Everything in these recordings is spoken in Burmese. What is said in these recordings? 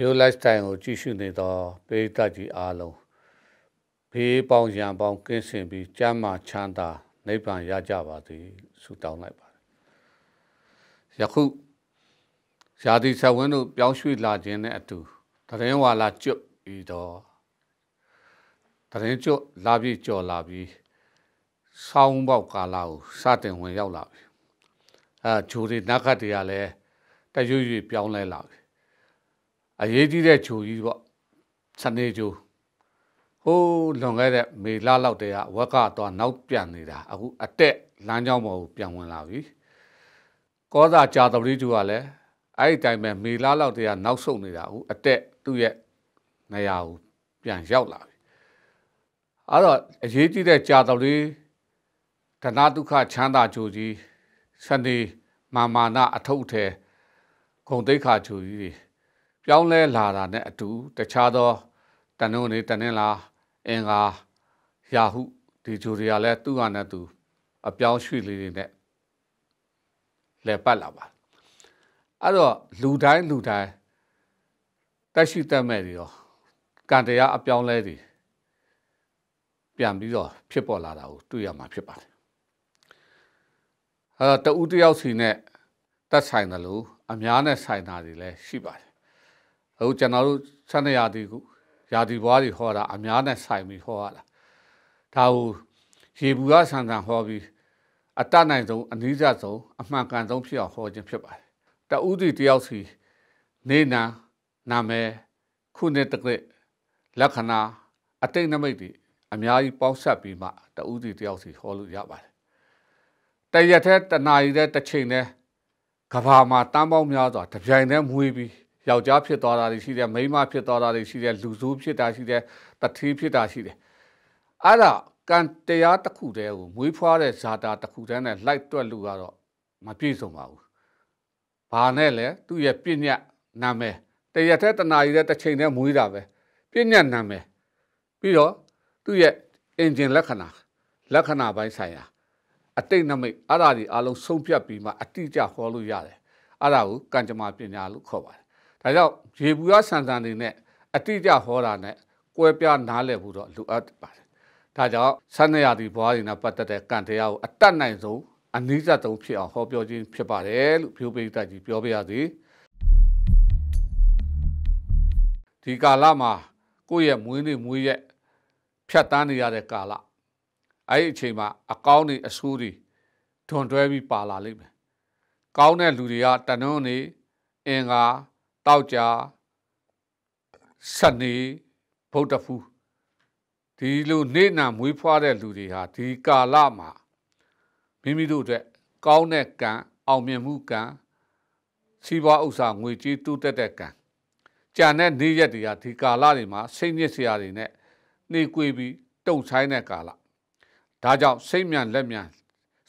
Pure Lifestyle ကိုကြည့်ရှုနေသောပရိသတ်ကြီးအားလုံးဖေးပေါင်းရန်ပေါင်းကင်းစင်ပြီးကျမ်းမာချမ်းသာနိဗ္ဗာန်ရကြပါသည်ဆုတောင်းလိုက်ပါတယ်။ယခုဇာတိဆက်ဝင်းတို့ပြောင်းရွှေ့လာခြင်းနဲ့အတူတရင်ဝါလာကျွတ်ဤတော်တရင်ကျွတ်လာပြီးကြော်လာပြီးဆောင်းပေါက်ကာလာကိုစတင်ဝင်ရောက်လာပြီ။အဲဂျိုဒီနဂတ်တွေကလည်းတရွရွပြောင်းလဲလာပြီအရေးကြီးတဲ့ဂျိုကြီးပေါ့စနေဂျိုဟိုးလွန်ခဲ့တဲ့မေလလောက်တည်းကဝက်ကတော့နောက်ပြန်နေတာအခုအတက်လမ်းကြောင်းပေါ်ကိုပြန်ဝင်လာပြီကောသာကြာတပတိဂျိုကလည်းအဲ့ဒီတိုင်ပဲမေလလောက်တည်းကနောက်ဆုတ်နေတာအခုအတက်သူ့ရဲ့နေရာကိုပြန်ရောက်လာပြီအဲ့တော့အရေးကြီးတဲ့ကြာတပတိဒနာဒုက္ခချမ်းသာဂျိုကြီးစနေမာမာနအထုတ်ထဲဂုံတိတ်ခါဂျိုကြီးတွေပြောင်းလဲလာတာနဲ့အတူတခြားသောတန်တို့နေတနင်္လာအင်္ဂါရာဟုဒီဂျိုတွေကလည်းသူ့ဟာနဲ့သူ အပြောင်းရွှေ့လေးတွေနဲ့လဲပတ်လာပါအဲ့တော့လူတိုင်းလူတိုင်းတက်ရှိတက်မဲ့တွေရောကံတရားအပြောင်းလဲတွေပြန်ပြီးတော့ဖြစ်ပေါ်လာတာကိုတွေ့ရမှာဖြစ်ပါတယ်အဲ့တော့တဦးတယောက်စီနဲ့တက်ဆိုင်တယ်လို့အများနဲ့ဆိုင်တာတွေလည်းရှိပါတယ်အခုကျွန်တော်တို့12ရာသီကိုရာသီဘွားတွေဟောတာအများနဲ့ဆိုင်ပြီးဟောရတာဒါဟိုရေဘူးကဆန်ဆန်ဟောပြီးအတတ်နိုင်ဆုံးအနည်းစားဆုံးအမှန်ကန်ဆုံးဖြစ်အောင်ဟောခြင်းဖြစ်ပါတယ်တဦးစီတယောက်စီနေနာနာမည်ခုနှစ်တကရက်လက္ခဏာအတိတ်နမိတ်တွေအများကြီးပေါင်းဆက်ပြီးမှတဦးစီတယောက်စီဟောလို့ရပါတယ်တရက်ထဲတနာရီထဲတစ်ချိန်ထဲကဘာမှာတန်းပေါင်းများစွာတပြိုင်တည်းမွေးပြီးယောက်ျားဖြစ်သွားတာတွေရှိတယ်မိန်းမဖြစ်သွားတာတွေရှိတယ်လူဆိုးဖြစ်တာရှိတယ်တတိဖြစ်တာရှိတယ်အဲ့ဒါကံတရားတစ်ခုတည်းကိုမွေးဖွားတဲ့ဇာတာတစ်ခုတည်းနဲ့လိုက်တွက်လို့ကတော့မပြည့်စုံပါဘူးဘာနဲ့လဲသူ့ရဲ့ပြည့်ညတ်နာမည်တရက်တဲ့တနာရီတဲ့တစ်ချိန်တည်းမွေးတာပဲပြည့်ညတ်နာမည်ပြီးတော့သူ့ရဲ့အင်ဂျင်လက္ခဏာလက္ခဏာပိုင်းဆိုင်ရာအတိတ်နမိတ်အဲ့ဒါဒီအလုံးဆုံးဖြတ်ပြီးမှအတိအကျခေါ်လို့ရတယ်အဲ့ဒါကိုကံကြမ္မာပညာလို့ခေါ်ပါတယ်ဒါကြောင့်ရေဘူးရဆန်ဆန်တွေနဲ့အတိအကျဟောတာနဲ့ကွဲပြားနားလည်ဖို့တော့လိုအပ်ပါတယ်။ဒါကြောင့်ဆန်းနရာတီဘွားရင်နဲ့ပတ်သက်တဲ့ကံတရားကိုအတတ်နိုင်ဆုံးအနည်းသက်ဆုံးဖြစ်အောင်ဟောပြောခြင်းဖြစ်ပါတယ်လို့ဖြိုးပိတ်တက်ကြီးပြောပြရသည်။ဒီကာလမှာကိုယ့်ရဲ့မွေးနေ့မွေးရက်ဖြတ်တန်းနေရတဲ့ကာလအဲ့ဒီအချိန်မှာအကောင်းတွေအဆိုးတွေထွန်တွဲပြီးပါလာလိမ့်မယ်။ကောင်းတဲ့လူတွေကတနုံးနေအင်္ဂါတောက်ကြဆက်နေဗုဒ္ဓဖူးဒီလိုနေနာမွေးဖွားတဲ့လူတွေဟာဒီကာလမှာမိမိတို့အတွက် ကောင်းတဲ့ကံ အောင်မြင်မှုကံစီးပွားဥစ္စာငွေကြေးတိုးတက်တဲ့ကံကြံတဲ့နေ့ရက်တွေကဒီကာလတွေမှာစိတ်ညစ်စရာတွေနဲ့နှေးကွေးပြီးတုံဆိုင်တဲ့ကာလဒါကြောင့်စိတ်မြန်လက်မြန်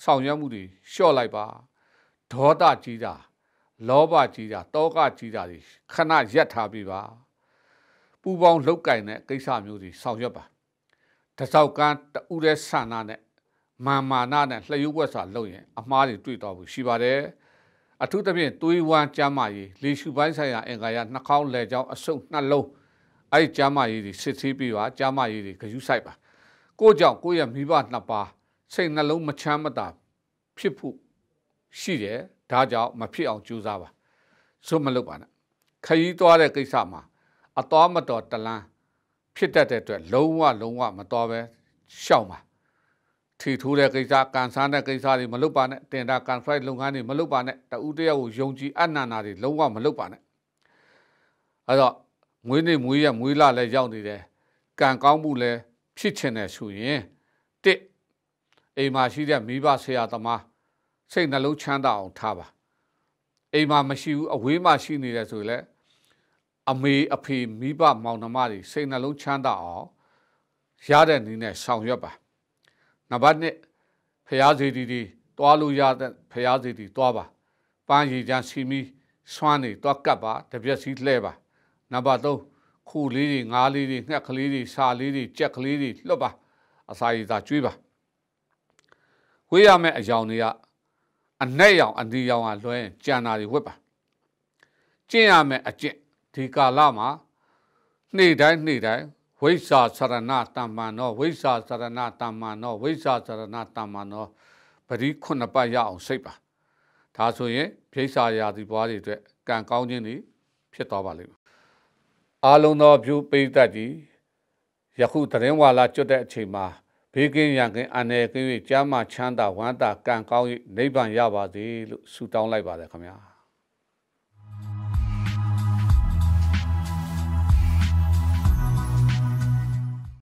ဆောင်ရွက်မှုတွေလျှော့လိုက်ပါဒေါသကြီးတာလောဘကြီးတာတောကကြီးတာတွေခဏရပ်ထားပြီးပါပူပေါင်းလောက်ကင်တဲ့ကိစ္စမျိုးတွေဆောင်ရွက်ပါတစောက်ကန်းတူတဲ့ဆန္ဒနဲ့မာမာနနဲ့လျှို့ဝှက်စာလုပ်ရင်အမှားတွေတွေ့တော့ဘူးရှိပါတယ်အထူးသဖြင့်သွေးဝမ်းကျမ်းမာရေးလေရှုပိုင်းဆိုင်ရာအင်္ဂါရနှာခေါင်းလက်ချောင်းအဆုပ်နှလုံးအဲ့ကျမ်းမာရေးတွေစစ်ဆေးပြီးပါကျမ်းမာရေးတွေဂရုစိုက်ပါကိုကြောင့်ကိုရဲ့မိဘနှစ်ပါးစိတ်နှလုံးမချမ်းမသာဖြစ်ဖို့ရှိတယ်ဒါကြောင့်မဖြစ်အောင်ကြိုးစားပါစွတ်မလုပ်ပါနဲ့ခရီးသွားတဲ့ကိစ္စမှာအသွားမတော်တလန်းဖြစ်တတ်တဲ့အတွက်လုံးဝလုံးဝမတော်ပဲရှောင်ပါထီထိုးတဲ့ကိစ္စကန်ဆန်းတဲ့ကိစ္စတွေမလုပ်ပါနဲ့တင်တာကန်ဖရိုက်လုပ်ငန်းတွေမလုပ်ပါနဲ့တဦးတယောက်ကိုယုံကြည်အနန္နာတွေလုံးဝမလုပ်ပါနဲ့အဲတော့ငွေနေမွေးရမွေးလာလဲရောက်နေတယ်ကံကောင်းမှုလဲဖြစ်ချင်တယ်ဆိုရင်တစ်အိမ်မှာရှိတဲ့မိဘဆရာသမားစိတ်နှလုံးချမ်းသာအောင်ထားပါအိမ်မှာမရှိဘူးအဝေးမှာရှိနေတယ်ဆိုရင်အမေအဖေမိဘမောင်နှမတွေစိတ်နှလုံးချမ်းသာအောင်ရတဲ့နည်းနဲ့ဆောင်ရွက်ပါနံပါတ်1ဖျားစီတီတီတွားလို့ရတဲ့ဖျားစီတီတွားပါပန်းရည်ချမ်းစီမီစွမ်းနေတွားကပ်ပါတပြက်စီလှဲပါနံပါတ်3ခူလေးတွေငါးလေးတွေငှက်ကလေးတွေရှာလေးတွေကြက်ကလေးတွေလွတ်ပါအစာရည်သာကျွေးပါဝေးရမယ့်အယောင်တွေကအနဲ့ရောင်အဒီရောင်ကလွှဲရင်ကြံတာတွေဝက်ပါကျင့်ရမယ်အကျင့်ဒီကာလမှာနေ့တိုင်းနေ့တိုင်းဝိဇ္ဇာသရဏတမ္မာနောဝိဇ္ဇာသရဏတမ္မာနောဝိဇ္ဇာသရဏတမ္မာနောပရိခုနှစ်ပတ်ရအောင်စိတ်ပါဒါဆိုရင်ပြိဿာရာသီပွားတွေအတွက်ကံကောင်းခြင်းတွေဖြစ်သွားပါလိမ့်မယ်အာလုံသောဖြူပိဋကတ်ကြီးယခုသတင်းဝါလာကျွတ်တဲ့အချိန်မှာဘေးကင်းရန်ကင်းအန္တရာယ်ကင်း၍ကြားမှချမ်းသာဝမ်းသာကံကောင်း၍နိဗ္ဗာန်ရပါစေလို့ဆုတောင်းလိုက်ပါတယ်ခင်ဗျာ